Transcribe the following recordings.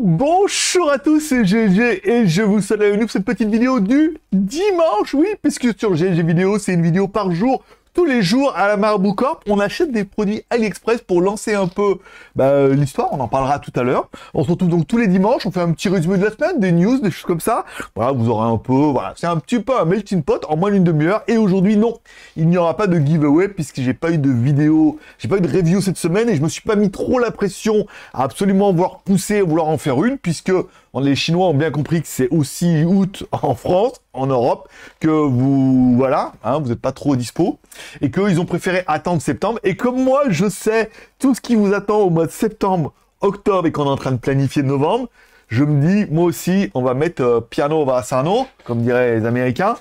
Bonjour à tous, c'est GG et je vous salue pour cette petite vidéo du dimanche, oui, puisque sur GG Vidéo, c'est une vidéo par jour tous les jours à la Marabout on achète des produits AliExpress pour lancer un peu bah, l'histoire. On en parlera tout à l'heure. On se retrouve donc tous les dimanches. On fait un petit résumé de la semaine, des news, des choses comme ça. Voilà, vous aurez un peu. Voilà, c'est un petit peu un melting pot en moins d'une demi-heure. Et aujourd'hui, non, il n'y aura pas de giveaway puisque j'ai pas eu de vidéo, j'ai pas eu de review cette semaine et je me suis pas mis trop la pression à absolument vouloir pousser, vouloir en faire une puisque les Chinois ont bien compris que c'est aussi août en France, en Europe, que vous, voilà, hein, vous n'êtes pas trop dispo, et qu'ils ont préféré attendre septembre, et comme moi, je sais tout ce qui vous attend au mois de septembre, octobre, et qu'on est en train de planifier novembre, je me dis, moi aussi, on va mettre euh, piano va Sarno, comme diraient les Américains,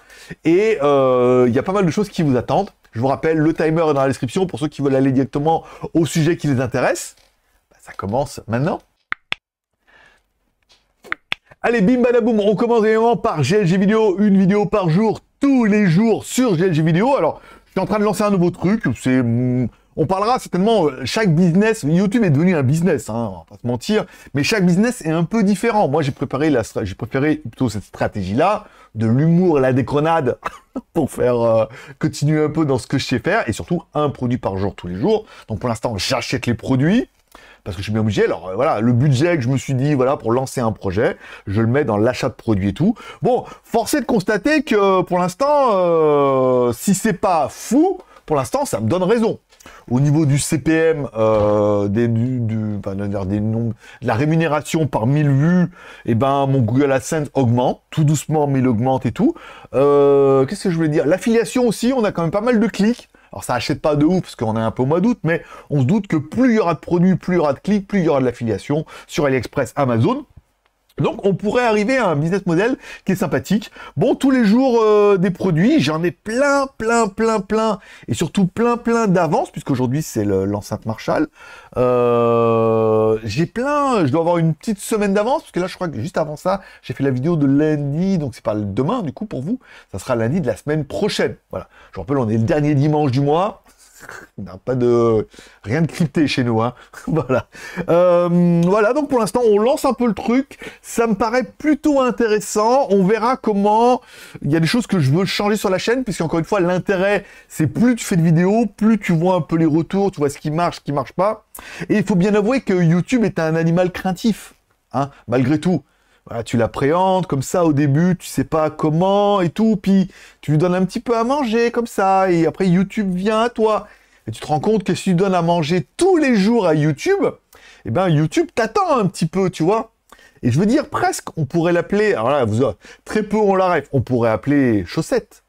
et euh, il y a pas mal de choses qui vous attendent. Je vous rappelle, le timer est dans la description pour ceux qui veulent aller directement au sujet qui les intéresse. Bah, ça commence maintenant. Allez, bim badaboum, on commence évidemment par GLG vidéo, une vidéo par jour, tous les jours sur GLG vidéo. Alors, je suis en train de lancer un nouveau truc, c'est... On parlera certainement, euh, chaque business, YouTube est devenu un business, hein, on va pas se mentir, mais chaque business est un peu différent. Moi, j'ai préparé la, j'ai préféré plutôt cette stratégie-là, de l'humour, la décronade, pour faire euh, continuer un peu dans ce que je sais faire, et surtout un produit par jour tous les jours. Donc pour l'instant, j'achète les produits, parce que je suis bien obligé. Alors euh, voilà, le budget que je me suis dit, voilà, pour lancer un projet, je le mets dans l'achat de produits et tout. Bon, forcé de constater que pour l'instant, euh, si c'est pas fou, pour l'instant, ça me donne raison. Au niveau du CPM, euh, des, du, du des nombres, de la rémunération par 1000 vues, et eh ben mon Google AdSense augmente, tout doucement, mais il augmente et tout. Qu'est-ce que je veux dire L'affiliation aussi, on a quand même pas mal de clics. Alors ça n'achète pas de ouf parce qu'on est un peu au mois d'août, mais on se doute que plus il y aura de produits, plus il y aura de clics, plus il y aura de l'affiliation sur AliExpress, Amazon, donc on pourrait arriver à un business model qui est sympathique. Bon, tous les jours euh, des produits, j'en ai plein, plein, plein, plein, et surtout plein, plein d'avance, aujourd'hui c'est l'enceinte Marshall. Euh, j'ai plein, je dois avoir une petite semaine d'avance, parce que là je crois que juste avant ça, j'ai fait la vidéo de lundi, donc c'est pas demain du coup pour vous, ça sera lundi de la semaine prochaine. Voilà, je vous rappelle, on est le dernier dimanche du mois, n'a pas de rien de crypté chez nous, hein. voilà. Euh, voilà, donc pour l'instant, on lance un peu le truc. Ça me paraît plutôt intéressant. On verra comment. Il y a des choses que je veux changer sur la chaîne, puisque encore une fois, l'intérêt, c'est plus tu fais de vidéos, plus tu vois un peu les retours, tu vois ce qui marche, ce qui marche pas. Et il faut bien avouer que YouTube est un animal craintif, hein, malgré tout tu l'appréhendes comme ça au début, tu sais pas comment et tout, puis tu lui donnes un petit peu à manger comme ça, et après YouTube vient à toi. Et tu te rends compte que si tu donnes à manger tous les jours à YouTube, eh ben YouTube t'attend un petit peu, tu vois. Et je veux dire presque, on pourrait l'appeler, alors là, très peu on l'arrête, on pourrait appeler chaussette.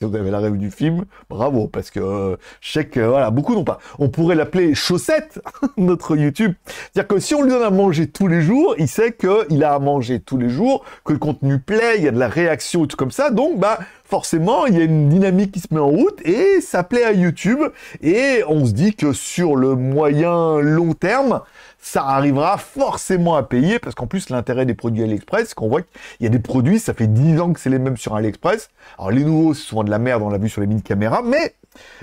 Si vous avez la rêve du film, bravo, parce que euh, je sais que voilà, beaucoup n'ont pas. On pourrait l'appeler chaussette, notre YouTube. C'est-à-dire que si on lui donne à manger tous les jours, il sait qu'il a à manger tous les jours, que le contenu plaît, il y a de la réaction tout comme ça. Donc, bah, forcément, il y a une dynamique qui se met en route et ça plaît à YouTube. Et on se dit que sur le moyen long terme, ça arrivera forcément à payer parce qu'en plus, l'intérêt des produits AliExpress, qu'on voit qu'il y a des produits, ça fait 10 ans que c'est les mêmes sur AliExpress. Alors, les nouveaux, c'est souvent de la merde, on l'a vu sur les mini caméras, mais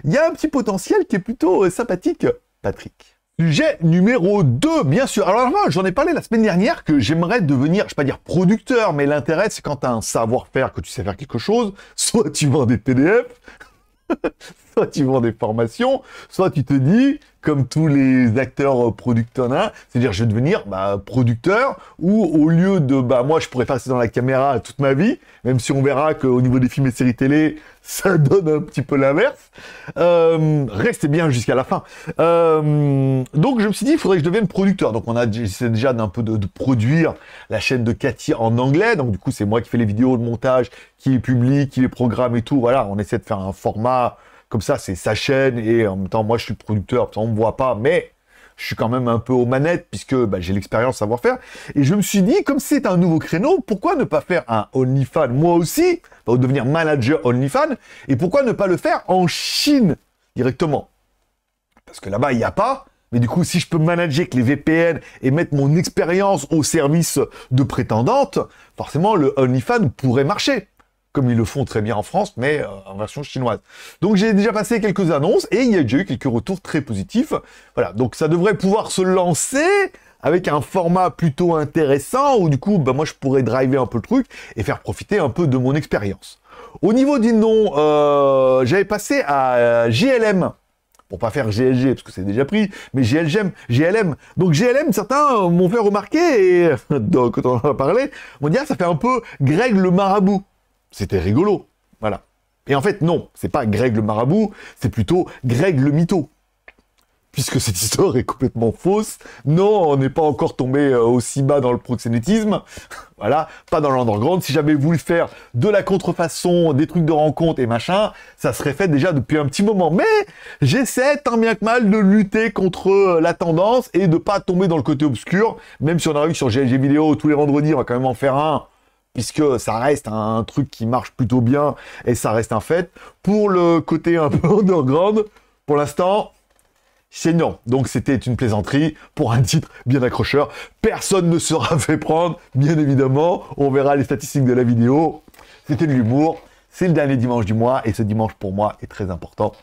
il y a un petit potentiel qui est plutôt euh, sympathique, Patrick. Sujet numéro 2, bien sûr. Alors moi, j'en ai parlé la semaine dernière que j'aimerais devenir, je ne vais pas dire producteur, mais l'intérêt, c'est quand tu as un savoir-faire, que tu sais faire quelque chose, soit tu vends des PDF, soit tu vends des formations, soit tu te dis, comme tous les acteurs euh, producteurs, c'est-à-dire je vais devenir bah, producteur, ou au lieu de, bah moi je pourrais faire ça dans la caméra toute ma vie, même si on verra qu'au niveau des films et séries télé, ça donne un petit peu l'inverse. Euh, restez bien jusqu'à la fin. Euh, donc je me suis dit, il faudrait que je devienne producteur. Donc on a déjà d'un peu de, produire la chaîne de Cathy en anglais. Donc du coup c'est moi qui fais les vidéos, le montage, qui les publie, qui les programme et tout. Voilà, on essaie de faire un format comme ça, c'est sa chaîne et en même temps, moi, je suis producteur, on me voit pas, mais je suis quand même un peu aux manettes puisque bah, j'ai l'expérience savoir-faire. Et je me suis dit, comme c'est un nouveau créneau, pourquoi ne pas faire un OnlyFans moi aussi, pour bah, devenir manager OnlyFan, et pourquoi ne pas le faire en Chine directement Parce que là-bas, il n'y a pas. Mais du coup, si je peux manager avec les VPN et mettre mon expérience au service de prétendantes, forcément, le OnlyFans pourrait marcher comme ils le font très bien en France, mais euh, en version chinoise. Donc j'ai déjà passé quelques annonces et il y a déjà eu quelques retours très positifs. Voilà, donc ça devrait pouvoir se lancer avec un format plutôt intéressant ou du coup, bah, moi je pourrais driver un peu le truc et faire profiter un peu de mon expérience. Au niveau du nom, euh, j'avais passé à euh, GLM pour pas faire GLG parce que c'est déjà pris, mais GLGM, GLM. Donc GLM, certains m'ont fait remarquer donc quand on en a parlé, on dit ah, ça fait un peu Greg le marabout. C'était rigolo. Voilà. Et en fait, non, c'est pas Greg le marabout, c'est plutôt Greg le mytho. Puisque cette histoire est complètement fausse, non, on n'est pas encore tombé euh, aussi bas dans le proxénétisme, voilà, pas dans l'underground. Si j'avais voulu faire de la contrefaçon, des trucs de rencontre et machin, ça serait fait déjà depuis un petit moment. Mais j'essaie tant bien que mal de lutter contre euh, la tendance et de pas tomber dans le côté obscur, même si on arrive sur GLG vidéo tous les vendredis, on va quand même en faire un puisque ça reste un truc qui marche plutôt bien et ça reste un fait. Pour le côté un peu underground, pour l'instant, c'est non. Donc c'était une plaisanterie pour un titre bien accrocheur. Personne ne sera fait prendre, bien évidemment. On verra les statistiques de la vidéo. C'était de l'humour. C'est le dernier dimanche du mois et ce dimanche pour moi est très important.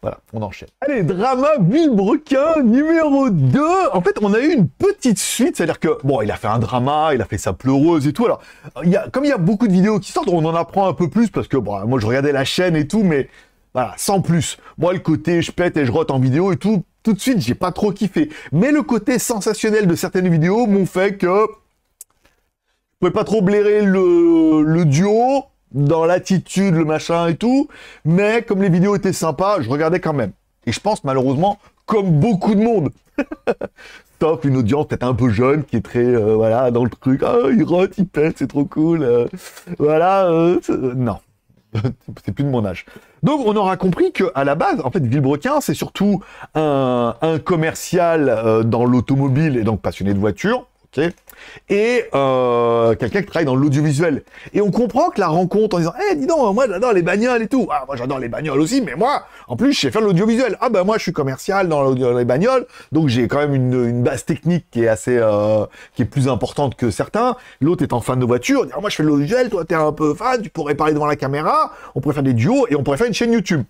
Voilà, on enchaîne. Allez, drama Villebrequin numéro 2. En fait, on a eu une petite suite, c'est-à-dire que, bon, il a fait un drama, il a fait sa pleureuse et tout. Alors, il y comme il y a beaucoup de vidéos qui sortent, on en apprend un peu plus parce que, bon, moi je regardais la chaîne et tout, mais voilà, sans plus. Moi, le côté je pète et je rote en vidéo et tout, tout de suite, j'ai pas trop kiffé. Mais le côté sensationnel de certaines vidéos m'ont fait que je pouvais pas trop blairer le dans l'attitude, le machin et tout. Mais comme les vidéos étaient sympas, je regardais quand même. Et je pense malheureusement, comme beaucoup de monde, Top, une audience peut-être un peu jeune qui est très euh, voilà dans le truc. Ah, il rote, il pète, c'est trop cool. Euh. voilà, euh, non. c'est plus de mon âge. Donc on aura compris qu'à la base, en fait, Villebrequin, c'est surtout un, un commercial dans l'automobile et donc passionné de voiture, et euh, quelqu'un qui travaille dans l'audiovisuel. Et on comprend que la rencontre en disant, eh, dis donc, moi j'adore les bagnoles et tout. Ah, moi j'adore les bagnoles aussi, mais moi, en plus, je sais faire l'audiovisuel. Ah ben moi, je suis commercial dans les bagnoles, donc j'ai quand même une, base technique qui est assez, euh, qui est plus importante que certains. L'autre est en fan de voiture, dit, ah, moi je fais l'audiovisuel, toi t'es un peu fan, tu pourrais parler devant la caméra, on pourrait faire des duos et on pourrait faire une chaîne YouTube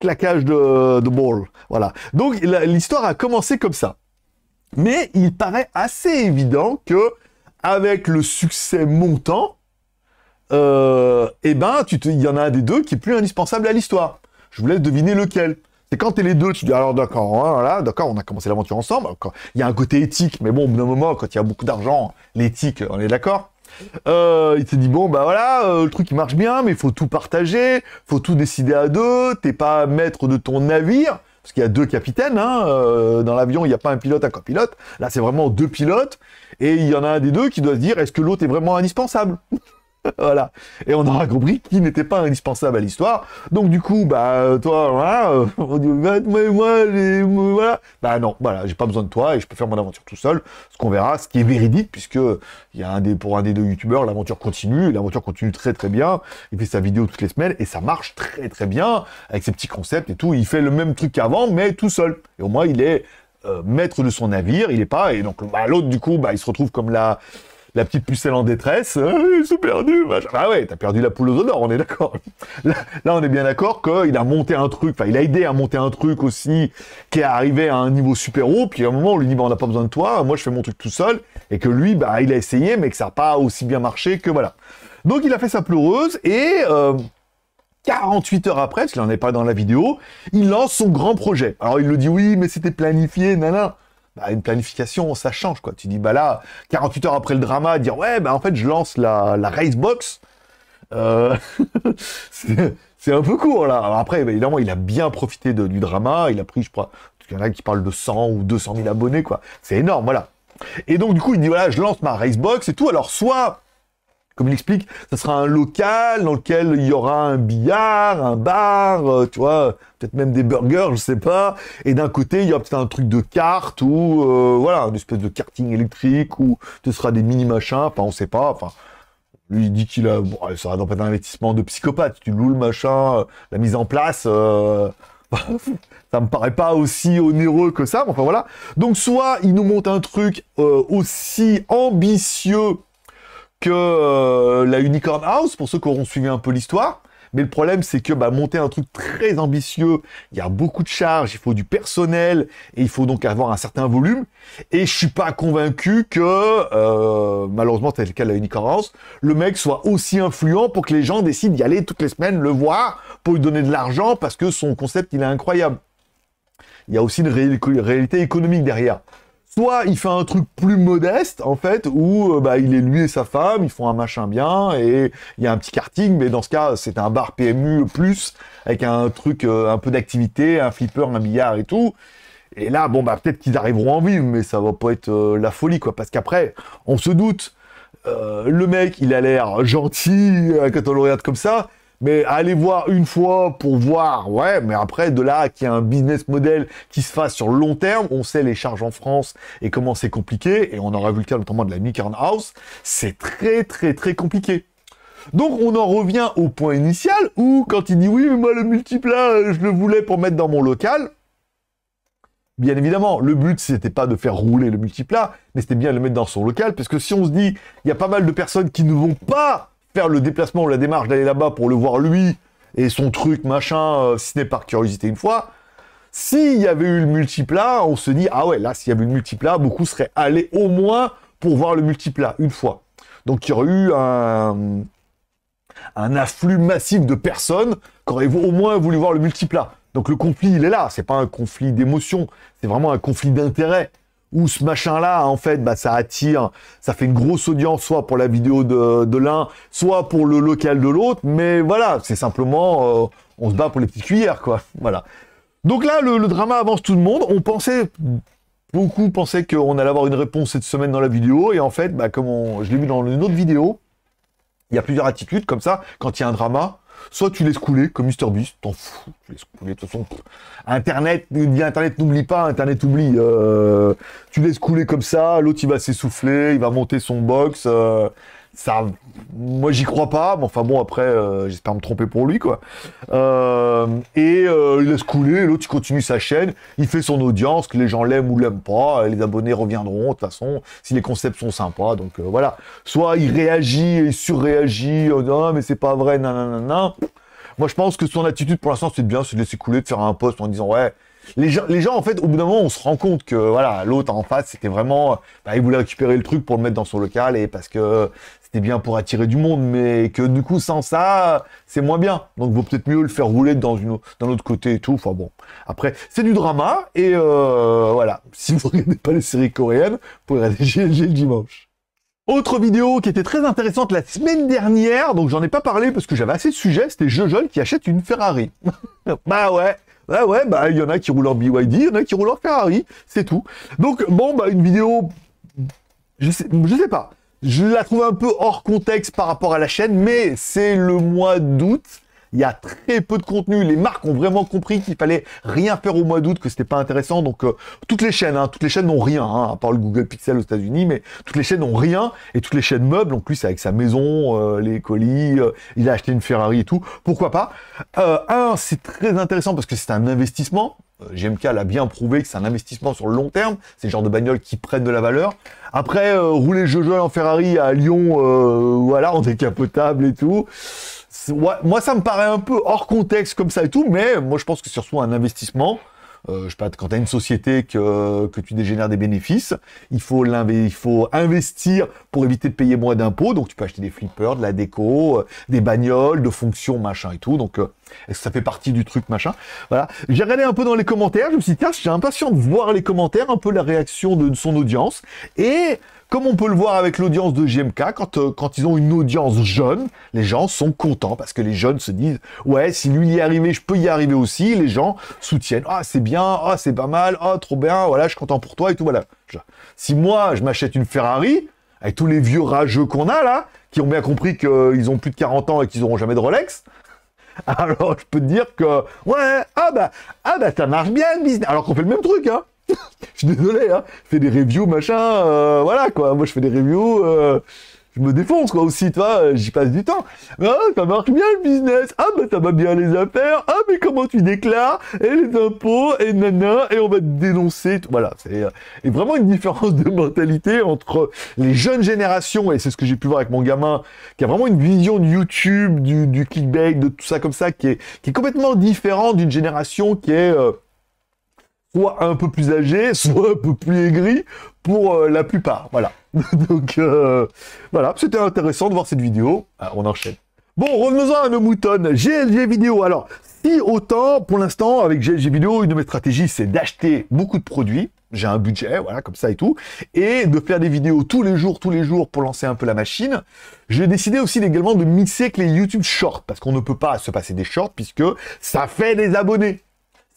claquage de, de ball. Voilà. Donc l'histoire a commencé comme ça. Mais il paraît assez évident que, avec le succès montant, euh, eh ben, il y en a un des deux qui est plus indispensable à l'histoire. Je vous laisse deviner lequel. C'est quand es les deux, tu dis alors d'accord, hein, voilà, d'accord, on a commencé l'aventure ensemble. Il y a un côté éthique, mais bon, au bout d'un moment, quand il y a beaucoup d'argent, l'éthique, on est d'accord. Euh, il te dit bon bah voilà, euh, le truc marche bien, mais il faut tout partager, faut tout décider à deux. T'es pas maître de ton navire, parce qu'il y a deux capitaines hein, euh, dans l'avion, il n'y a pas un pilote, un copilote. Là, c'est vraiment deux pilotes, et il y en a un des deux qui doit se dire est-ce que l'autre est vraiment indispensable voilà. Et on aura compris qu'il n'était pas indispensable à l'histoire. Donc du coup, bah toi, voilà, euh, bah, moi, voilà. Bah non, voilà, j'ai pas besoin de toi et je peux faire mon aventure tout seul. Ce qu'on verra, ce qui est véridique puisque il y a un des pour un des deux youtubeurs, l'aventure continue, l'aventure continue très très bien. Il fait sa vidéo toutes les semaines et ça marche très très bien avec ses petits concepts et tout. Il fait le même truc qu'avant, mais tout seul. Et au moins, il est euh, maître de son navire, il est pas. Et donc, bah, l'autre, du coup, bah, il se retrouve comme la, la petite pucelle en détresse, euh, ils ils perdu, machin. Ah ouais, t'as perdu la poule aux odeurs, on est d'accord. Là, on est bien d'accord qu'il a monté un truc, enfin, il a aidé à monter un truc aussi, qui est arrivé à un niveau super haut, puis à un moment, on lui dit, bah, on n'a pas besoin de toi, moi, je fais mon truc tout seul, et que lui, bah, il a essayé, mais que ça n'a pas aussi bien marché que voilà. Donc, il a fait sa pleureuse, et, 48 euh, heures après, parce qu'il n'en est pas dans la vidéo, il lance son grand projet. Alors il le dit oui, mais c'était planifié, nana une planification, ça change quoi. Tu dis bah là, 48 heures après le drama, dire ouais bah en fait je lance la, la race box. Euh, c'est un peu court là. après, bah, évidemment, il a bien profité du drama. Il a pris, je crois, il y en a qui parlent de 100 ou 200 000 abonnés quoi. C'est énorme, voilà. Et donc du coup, il dit voilà, je lance ma race box et tout. Alors soit comme il explique, ça sera un local dans lequel il y aura un billard, un bar, euh, tu vois, peut-être même des burgers, je sais pas. Et d'un côté, il y aura peut-être un truc de carte ou euh, voilà, une espèce de karting électrique ou ce sera des mini machins, enfin on sait pas, enfin. Lui, dit qu'il a, bon, ça va pas un investissement de psychopathe. Tu loues le machin, euh, la mise en place, ça me paraît pas aussi onéreux que ça, mais enfin voilà. Donc soit il nous monte un truc aussi ambitieux que euh, la Unicorn House, pour ceux qui auront suivi un peu l'histoire. Mais le problème, c'est que bah, monter un truc très ambitieux, il y a beaucoup de charges, il faut du personnel, et il faut donc avoir un certain volume. Et je suis pas convaincu que, euh, malheureusement, tel le cas de la Unicorn House, le mec soit aussi influent pour que les gens décident d'y aller toutes les semaines, le voir, pour lui donner de l'argent, parce que son concept, il est incroyable. Il y a aussi une réalité économique derrière soit il fait un truc plus modeste, en fait, où euh, bah, il est lui et sa femme, ils font un machin bien, et il y a un petit karting, mais dans ce cas, c'est un bar PMU plus, avec un truc, euh, un peu d'activité, un flipper, un billard et tout. Et là, bon, bah, peut-être qu'ils arriveront en vivre, mais ça va pas être euh, la folie, quoi, parce qu'après, on se doute, le mec, il a l'air gentil quand on le regarde comme ça, mais aller voir une fois pour voir, ouais, mais après, de là qu'il y a un business model qui se fasse sur le long terme, on sait les charges en France et comment c'est compliqué, et on a vu le cas notamment de la Micarn House, c'est très très très compliqué. Donc on en revient au point initial où quand il dit oui mais moi le multiplat, euh, je le voulais pour mettre dans mon local. Bien évidemment, le but c'était pas de faire rouler le multiplat, mais c'était bien de le mettre dans son local parce que si on se dit il y a pas mal de personnes qui ne vont pas le déplacement ou la démarche d'aller là-bas pour le voir lui et son truc, machin, euh, si ce n'est par curiosité une fois. S'il y avait eu le multiplat, on se dit, ah ouais, là, s'il y avait eu le multiplat, beaucoup seraient allés au moins pour voir le multiplat, une fois. Donc il y aurait eu un, afflux massif de personnes qui auraient au moins voulu voir le multiplat. Donc le conflit, il est là, c'est pas un conflit d'émotion, c'est vraiment un conflit d'intérêt où ce machin-là, en fait, bah, ça attire, ça fait une grosse audience, soit pour la vidéo de, l'un, soit pour le local de l'autre, mais voilà, c'est simplement, euh, on se bat pour les petites cuillères, quoi, voilà. Donc là, le, drama avance tout le monde, on pensait, beaucoup pensaient qu'on allait avoir une réponse cette semaine dans la vidéo, et en fait, bah, comme on, je l'ai vu dans une autre vidéo, il y a plusieurs attitudes, comme ça, quand il y a un drama, Soit tu laisses couler, comme Beast, t'en fous, tu laisses couler, de toute façon. Internet, dit Internet n'oublie pas, Internet oublie. Euh, tu laisses couler comme ça, l'autre il va s'essouffler, il va monter son box. Euh, ça, moi j'y crois pas, mais enfin bon après euh, j'espère me tromper pour lui quoi. Euh, et euh, il laisse couler, l'autre il continue sa chaîne, il fait son audience, que les gens l'aiment ou l'aiment pas, les abonnés reviendront de toute façon si les concepts sont sympas, donc voilà. Soit il réagit, il surréagit, non mais c'est pas vrai, nanana. Moi je pense que son attitude pour l'instant c'est bien, se laisser couler, de faire un post en disant ouais, les gens, les gens, en fait, au bout d'un moment, on se rend compte que voilà, l'autre en face, c'était vraiment, bah, il voulait récupérer le truc pour le mettre dans son local et parce que c'était bien pour attirer du monde, mais que du coup, sans ça, c'est moins bien. Donc, vaut peut-être mieux le faire rouler dans une, dans l'autre côté et tout. Enfin bon. Après, c'est du drama, et euh, voilà. Si vous regardez pas les séries coréennes, vous pouvez regarder GLG le dimanche. Autre vidéo qui était très intéressante la semaine dernière, donc j'en ai pas parlé parce que j'avais assez de sujets, c'était jeunes qui achète une Ferrari. bah ouais, bah ouais, bah il y en a qui roulent en BYD, il y en a qui roulent en Ferrari, c'est tout. Donc bon, bah une vidéo je je sais pas. Je la trouve un peu hors contexte par rapport à la chaîne, mais c'est le mois d'août. Il y a très peu de contenu. Les marques ont vraiment compris qu'il fallait rien faire au mois d'août, que c'était pas intéressant. Donc euh, toutes les chaînes, hein, toutes les chaînes n'ont rien, hein, à part le Google Pixel aux États-Unis, mais toutes les chaînes n'ont rien et toutes les chaînes meubles. en plus avec sa maison, euh, les colis, euh, il a acheté une Ferrari et tout. Pourquoi pas Un, c'est très intéressant parce que c'est un investissement. GMK l'a bien prouvé que c'est un investissement sur le long terme. C'est le genre de bagnole qui prennent de la valeur. Après, euh, rouler Jojo en Ferrari à Lyon, euh, voilà, en décapotable et tout. moi, ça me paraît un peu hors contexte comme ça et tout, mais moi, je pense que c'est surtout un investissement. Euh, je sais pas, quand tu une société que, tu dégénères des bénéfices, il faut, il faut investir pour éviter de payer moins d'impôts. Donc, tu peux acheter des flippers, de la déco, euh, des bagnoles, de fonctions, machin et tout. Donc, est-ce que ça fait partie du truc, machin Voilà. J'ai regardé un peu dans les commentaires, je me suis dit, tiens, j'ai impatient de voir les commentaires, un peu la réaction de, son audience. Et comme on peut le voir avec l'audience de GMK, euh, quand, ils ont une audience jeune, les gens sont contents parce que les jeunes se disent Ouais, si lui y est arrivé, je peux y arriver aussi. Les gens soutiennent Ah, c'est bien, ah, c'est pas mal, ah, trop bien, voilà, je suis content pour toi et tout. Voilà. Si moi, je m'achète une Ferrari, avec tous les vieux rageux qu'on a là, qui ont bien compris qu'ils ont plus de 40 ans et qu'ils n'auront jamais de Rolex, Alors, je peux te dire que, ouais, ah bah, ah bah, ça marche bien le business. Alors qu'on fait le même truc, hein. je suis désolé, hein. Je fais des reviews, machin, euh, voilà, quoi. Moi, je fais des reviews, euh, me défonce, quoi, aussi, tu vois, euh, j'y passe du temps. Ah, ça marche bien le business. Ah, bah, ça va bien les affaires. Ah, mais comment tu déclares Et les impôts, et nana, et on va te dénoncer. Voilà, c'est euh, vraiment une différence de mentalité entre les jeunes générations, et c'est ce que j'ai pu voir avec mon gamin, qui a vraiment une vision de YouTube, du, du de tout ça comme ça, qui est, est complètement différent d'une génération qui est... Euh, soit un peu plus âgé, soit un peu plus aigri pour euh, la plupart. Voilà. Donc euh, voilà, c'était intéressant de voir cette vidéo. Ah, on enchaîne. Bon, revenons-en à nos moutons. GLG vidéo. Alors, si autant, pour l'instant, avec GLG vidéo, une de mes stratégies, c'est d'acheter beaucoup de produits. J'ai un budget, voilà, comme ça et tout. Et de faire des vidéos tous les jours, tous les jours pour lancer un peu la machine. J'ai décidé aussi également de mixer avec les YouTube Shorts parce qu'on ne peut pas se passer des shorts puisque ça fait des abonnés.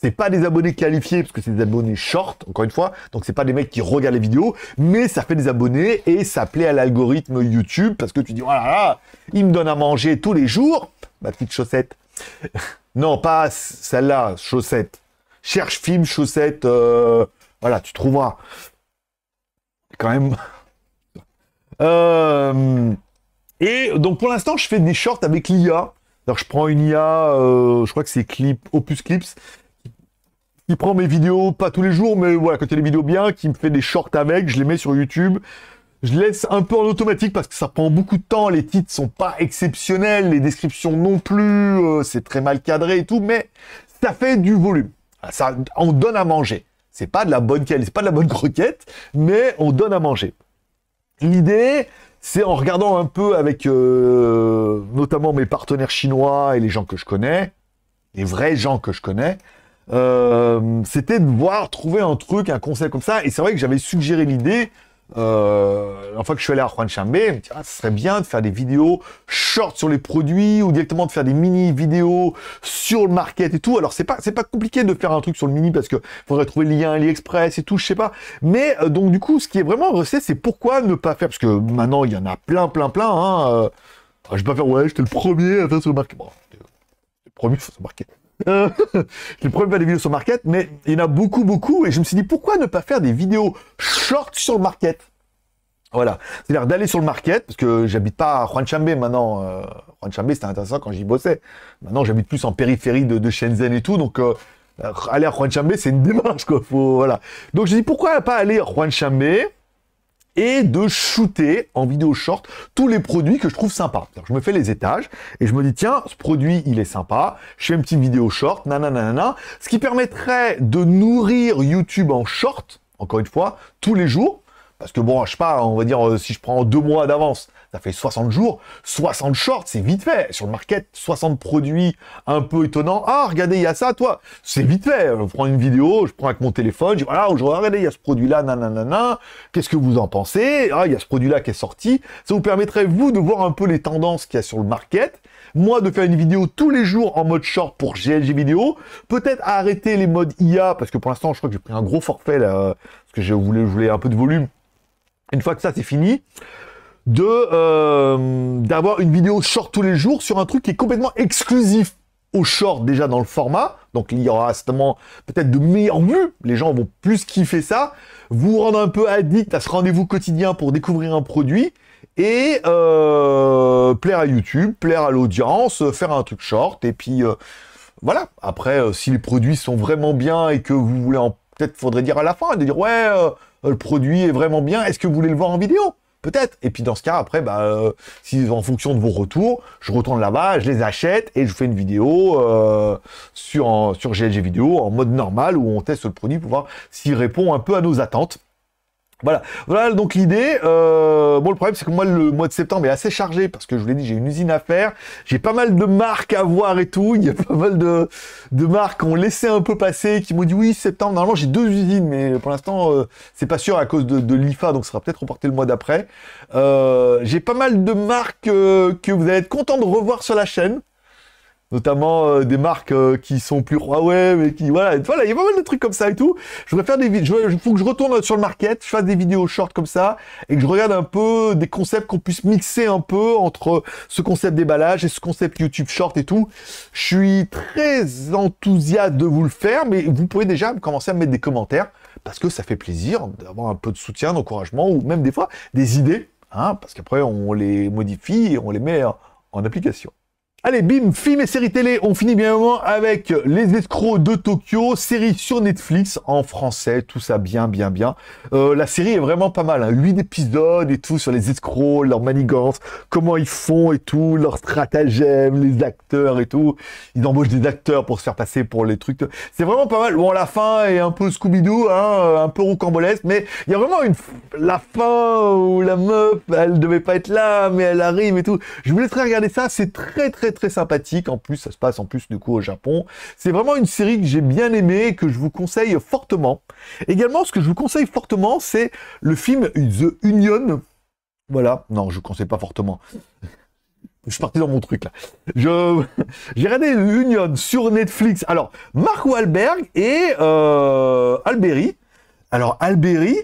C'est pas des abonnés qualifiés parce que c'est des abonnés short, encore une fois. Donc c'est pas des mecs qui regardent les vidéos, mais ça fait des abonnés et ça plaît à l'algorithme YouTube parce que tu dis, oh il me donne à manger tous les jours. Ma petite chaussette. non, pas celle-là, chaussette. Cherche film, chaussette, euh, voilà, tu trouveras. Quand même. Euh, et donc pour l'instant, je fais des shorts avec l'IA. Alors je prends une IA, euh, je crois que c'est Clip, Opus Clips, qui prend mes vidéos, pas tous les jours, mais voilà, quand il y des vidéos bien, qui me fait des shorts avec, je les mets sur YouTube. Je laisse un peu en automatique parce que ça prend beaucoup de temps, les titres sont pas exceptionnels, les descriptions non plus, euh, c'est très mal cadré et tout, mais ça fait du volume. Ah, ça, on donne à manger. C'est pas de la bonne qualité, c'est pas de la bonne croquette, mais on donne à manger. L'idée, c'est en regardant un peu avec euh, notamment mes partenaires chinois et les gens que je connais, les vrais gens que je connais, euh, c'était de voir trouver un truc, un concept comme ça. Et c'est vrai que j'avais suggéré l'idée. Euh, une fois que je suis allé à Juan Chambe, ça ah, serait bien de faire des vidéos short sur les produits ou directement de faire des mini vidéos sur le market et tout. Alors c'est pas c'est pas compliqué de faire un truc sur le mini parce que faudrait trouver le lien AliExpress et tout, je sais pas. Mais euh, donc du coup, ce qui est vraiment recette, c'est pourquoi ne pas faire parce que maintenant il y en a plein plein plein. Hein, euh. ah, je vais pas faire ouais, j'étais le premier à faire sur le market. Bon, le premier sur le market je euh, ne pas des vidéos sur Market, mais il y en a beaucoup, beaucoup. Et je me suis dit, pourquoi ne pas faire des vidéos short sur le Market Voilà. C'est-à-dire d'aller sur le Market, parce que j'habite pas à Juan Chambé maintenant. Euh, Juan c'était intéressant quand j'y bossais. Maintenant, j'habite plus en périphérie de, Shenzhen et tout. Donc, euh, aller à Juan Chambe, c'est une démarche, quoi. Faut, voilà. Donc, j'ai dit, pourquoi pas aller à Juan Chambe et de shooter en vidéo short tous les produits que je trouve sympas. Je me fais les étages et je me dis tiens, ce produit il est sympa, je fais une petite vidéo short, nananana, ce qui permettrait de nourrir YouTube en short, encore une fois, tous les jours, parce que bon, je sais pas, on va dire euh, si je prends deux mois d'avance, ça fait 60 jours, 60 shorts, c'est vite fait. Sur le market, 60 produits un peu étonnants. Ah, regardez, il y a ça, toi. C'est vite fait. Je prends une vidéo, je prends avec mon téléphone, je dis, voilà, aujourd'hui, regardez, il y a ce produit-là, nananana. Qu'est-ce que vous en pensez Ah, il y a ce produit-là qui est sorti. Ça vous permettrait, vous, de voir un peu les tendances qu'il y a sur le market. Moi, de faire une vidéo tous les jours en mode short pour GLG vidéo. Peut-être arrêter les modes IA, parce que pour l'instant, je crois que j'ai pris un gros forfait, là, parce que je voulais, je voulais un peu de volume. Une fois que ça, c'est fini de euh, d'avoir une vidéo short tous les jours sur un truc qui est complètement exclusif au short déjà dans le format. Donc il y aura certainement peut-être de meilleures vues. Les gens vont plus kiffer ça. Vous rendre un peu addict à ce rendez-vous quotidien pour découvrir un produit et euh, plaire à YouTube, plaire à l'audience, faire un truc short et puis euh, voilà. Après, si les produits sont vraiment bien et que vous voulez en peut-être faudrait dire à la fin de dire ouais le produit est vraiment bien. Est-ce que vous voulez le voir en vidéo Peut-être. Et puis dans ce cas, après, bah, euh, si en fonction de vos retours, je retourne là-bas, je les achète et je fais une vidéo euh, sur, sur GLG vidéo en mode normal où on teste le produit pour voir s'il répond un peu à nos attentes. Voilà, voilà donc l'idée. Euh, bon, le problème, c'est que moi, le mois de septembre est assez chargé parce que je vous l'ai dit, j'ai une usine à faire. J'ai pas mal de marques à voir et tout. Il y a pas mal de, marques qui ont laissé un peu passer, qui m'ont dit oui, septembre. Normalement, j'ai deux usines, mais pour l'instant, euh, c'est pas sûr à cause de, l'IFA, donc ça sera peut-être reporté le mois d'après. Euh, j'ai pas mal de marques que vous allez être content de revoir sur la chaîne notamment euh, des marques euh, qui sont plus Huawei, ah mais qui voilà, voilà, il y a pas mal de trucs comme ça et tout. Je voudrais faire des vidéos, il faut que je retourne sur le market, je fasse des vidéos short comme ça et que je regarde un peu des concepts qu'on puisse mixer un peu entre ce concept déballage et ce concept YouTube short et tout. Je suis très enthousiaste de vous le faire, mais vous pouvez déjà commencer à mettre des commentaires parce que ça fait plaisir d'avoir un peu de soutien, d'encouragement ou même des fois des idées, hein, parce qu'après on les modifie et on les met en application. Allez, bim, film et série télé, on finit bien moment avec Les escrocs de Tokyo, série sur Netflix, en français, tout ça bien, bien, bien. Euh, la série est vraiment pas mal, hein. huit épisodes et tout sur les escrocs, leurs manigances, comment ils font et tout, leurs stratagèmes, les acteurs et tout. Ils embauchent des acteurs pour se faire passer pour les trucs. C'est vraiment pas mal. Bon, la fin est un peu Scooby-Doo, hein, euh, un peu rocambolesque, mais il y a vraiment une... La fin où la meuf, elle devait pas être là, mais elle arrive et tout. Je vous laisserai regarder ça, c'est très, très très sympathique. En plus, ça se passe en plus du coup au Japon. C'est vraiment une série que j'ai bien aimé que je vous conseille fortement. Également, ce que je vous conseille fortement, c'est le film The Union. Voilà. Non, je conseille pas fortement. Je suis parti dans mon truc là. Je j'ai regardé Union sur Netflix. Alors Mark Wahlberg et euh, Alberi. Alors Alberi,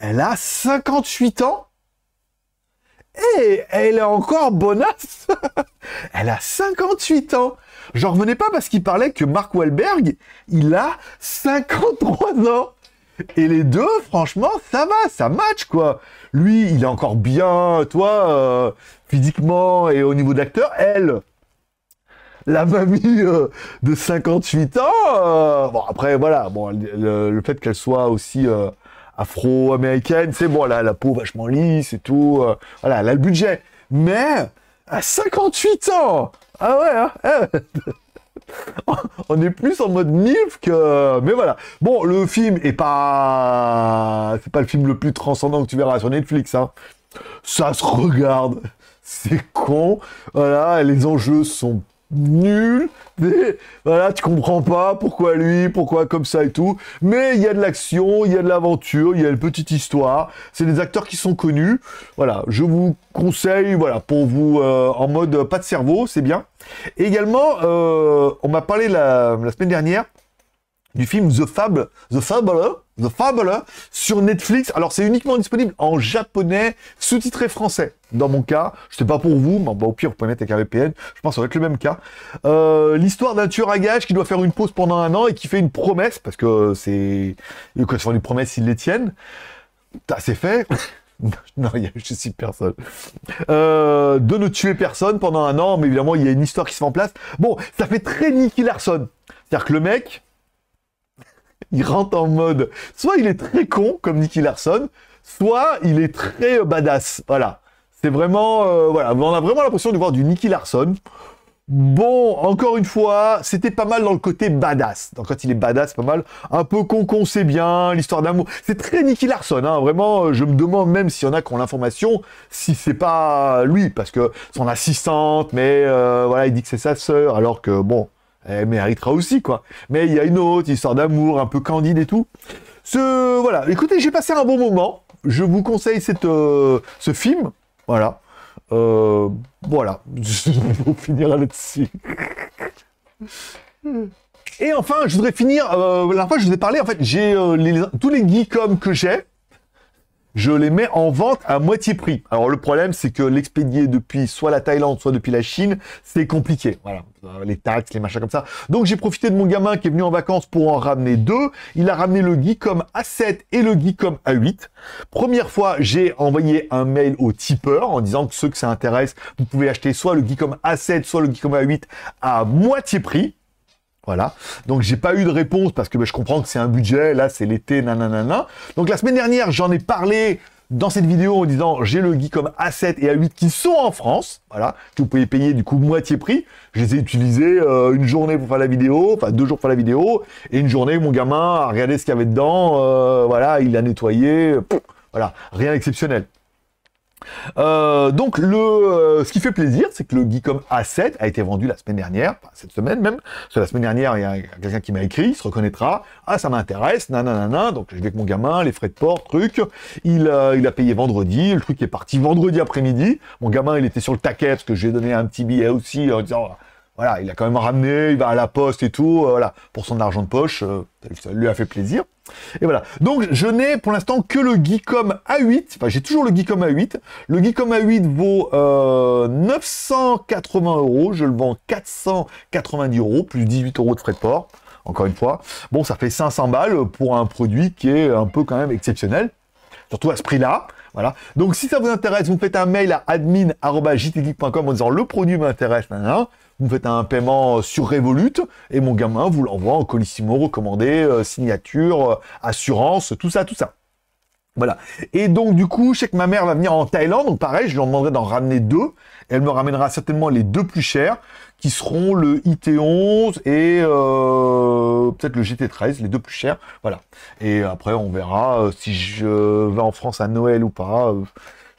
elle a 58 ans et eh, elle est encore bonasse Elle a 58 ans J'en revenais pas parce qu'il parlait que Mark Wahlberg, il a 53 ans et les deux, franchement, ça va, ça match, quoi. Lui, il est encore bien, toi, euh, physiquement et au niveau d'acteur. Elle, la mamie euh, de 58 ans, euh, bon, après, voilà, bon, le fait qu'elle soit aussi afro-américaine, c'est bon, là, la peau vachement lisse et tout, euh, voilà, elle le budget. Mais à 58 ans, ah ouais, hein, on est plus en mode MILF que... Mais voilà. Bon, le film est pas... C'est pas le film le plus transcendant que tu verras sur Netflix, hein. Ça se regarde. C'est con. Voilà, les enjeux sont nul. Voilà, tu comprends pas pourquoi lui, pourquoi comme ça et tout. Mais il y a de l'action, il y a de l'aventure, il y a une petite histoire. C'est des acteurs qui sont connus. Voilà, je vous conseille, voilà, pour vous euh, en mode euh, pas de cerveau, c'est bien. également, euh, on m'a parlé la semaine dernière du film The Fable, The Fable, The Fable sur Netflix. Alors c'est uniquement disponible en japonais, sous-titré français. Dans mon cas, je sais pas pour vous, mais bah, au pire vous pouvez mettre avec un VPN. Je pense que ça va être le même cas. Euh, l'histoire d'un tueur à gages qui doit faire une pause pendant un an et qui fait une promesse parce que c'est quand ils font des promesses ils les tiennent. C'est fait. non, je suis personne. Euh, de ne tuer personne pendant un an, mais évidemment, il y a une histoire qui se met en place. Bon, ça fait très Nicky Larson. C'est-à-dire que le mec, il rentre en mode, soit il est très con comme Nicky Larson, soit il est très euh, badass. Voilà. C'est vraiment, euh, voilà, on a vraiment l'impression de voir du Nicky Larson. Bon, encore une fois, c'était pas mal dans le côté badass. Donc quand il est badass, pas mal. Un peu con c'est bien. L'histoire d'amour, c'est très Nicky Larson. Hein. Vraiment, euh, je me demande même s'il y en a qui l'information, si c'est pas lui, parce que son assistante, mais voilà, il dit que c'est sa sœur, alors que bon, elle eh, méritera aussi, quoi. Mais il y a une autre histoire d'amour, un peu candide et tout. Ce, voilà. Écoutez, j'ai passé un bon moment. Je vous conseille cette, euh, ce film. Voilà. Euh, voilà. On finira là-dessus. Et enfin, je voudrais finir. Euh, la fois, je vous ai parlé. En fait, j'ai euh, tous les geeks que j'ai je les mets en vente à moitié prix. Alors le problème, c'est que l'expédier depuis soit la Thaïlande, soit depuis la Chine, c'est compliqué. Voilà, euh, les taxes, les machins comme ça. Donc j'ai profité de mon gamin qui est venu en vacances pour en ramener deux. Il a ramené le Geekom A7 et le Geekom A8. Première fois, j'ai envoyé un mail au tipeur en disant que ceux que ça intéresse, vous pouvez acheter soit le Geekom A7, soit le Geekom A8 à moitié prix. Voilà. Donc j'ai pas eu de réponse parce que ben, je comprends que c'est un budget, là c'est l'été, nanana. Donc la semaine dernière, j'en ai parlé dans cette vidéo en disant j'ai le Geekom A7 et A8 qui sont en France, voilà, que vous pouvez payer du coup moitié prix. Je les ai utilisés euh, une journée pour faire la vidéo, enfin deux jours pour faire la vidéo, et une journée mon gamin a regardé ce qu'il y avait dedans, euh, voilà, il a nettoyé, voilà, rien d'exceptionnel. Euh, donc le, euh, ce qui fait plaisir, c'est que le Geekom A7 a été vendu la semaine dernière, enfin, cette semaine même, parce que la semaine dernière, il y a quelqu'un qui m'a écrit, il se reconnaîtra, ah ça m'intéresse, nanana, donc je vais avec mon gamin, les frais de port, truc, il, euh, il a payé vendredi, le truc est parti vendredi après-midi, mon gamin il était sur le taquet parce que j'ai donné un petit billet aussi en voilà, il a quand même ramené, il va à la poste et tout, euh, voilà, pour son argent de poche, euh, ça lui a fait plaisir. Et voilà. Donc je n'ai pour l'instant que le Geekom A8, enfin j'ai toujours le Geekom A8. Le Geekom A8 vaut 980 euh, euros, je le vends 490 euros, plus 18 euros de frais de port, encore une fois. Bon, ça fait 500 balles pour un produit qui est un peu quand même exceptionnel, surtout à ce prix-là. Voilà. Donc si ça vous intéresse, vous faites un mail à admin.jtgeek.com en disant le produit m'intéresse, vous me faites un paiement euh, sur Revolut, et mon gamin vous l'envoie en colissimo recommandé, euh, signature, euh, assurance, tout ça, tout ça. Voilà. Et donc, du coup, je sais que ma mère va venir en Thaïlande. Donc, pareil, je lui demanderai d'en ramener deux. Elle me ramènera certainement les deux plus chers, qui seront le IT11 et peut-être le GT13, les deux plus chers. Voilà. Et après, on verra si je vais en France à Noël ou pas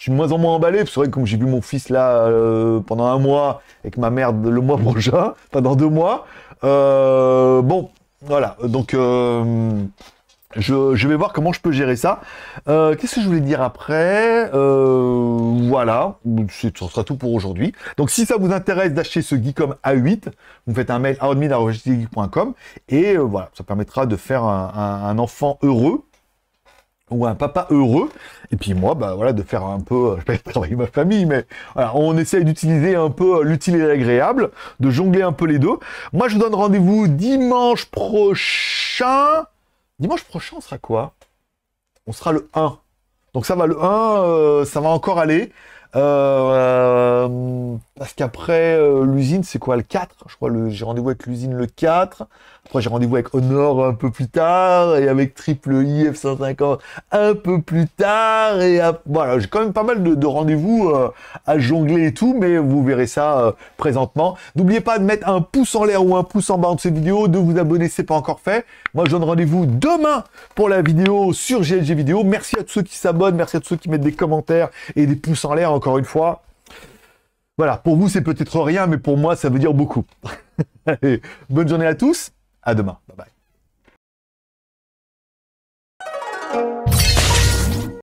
je suis moins en moins emballé. C'est vrai que comme j'ai vu mon fils là euh, pendant un mois avec ma mère le mois prochain, pendant deux mois. Euh, bon, voilà. Donc euh, je, vais voir comment je peux gérer ça. Qu'est-ce que je voulais dire après Voilà, ce sera tout pour aujourd'hui. Donc si ça vous intéresse d'acheter ce Geekom A8, vous faites un mail à admin.com et voilà, ça permettra de faire un enfant heureux ou un papa heureux. Et puis moi, bah voilà, de faire un peu, euh, je vais travailler ma famille, mais voilà, on essaye d'utiliser un peu euh, l'utile et l'agréable, de jongler un peu les deux. Moi, je vous donne rendez-vous dimanche prochain. Dimanche prochain, on sera quoi On sera le 1. Donc ça va, le 1, euh, ça va encore aller. parce qu'après l'usine, c'est quoi le 4 Je crois que j'ai rendez-vous avec l'usine le 4. Après, j'ai rendez-vous avec Honor un peu plus tard, et avec Triple if 150 un peu plus tard, et voilà, j'ai quand même pas mal de, rendez-vous euh, à jongler et tout, mais vous verrez ça euh, présentement. N'oubliez pas de mettre un pouce en l'air ou un pouce en bas de cette vidéo, de vous abonner si c'est pas encore fait. Moi, je donne rendez-vous demain pour la vidéo sur GLG Vidéo. Merci à tous ceux qui s'abonnent, merci à tous ceux qui mettent des commentaires et des pouces en l'air, encore une fois. Voilà, pour vous c'est peut-être rien, mais pour moi ça veut dire beaucoup. bonne journée à tous. À demain. Bye bye.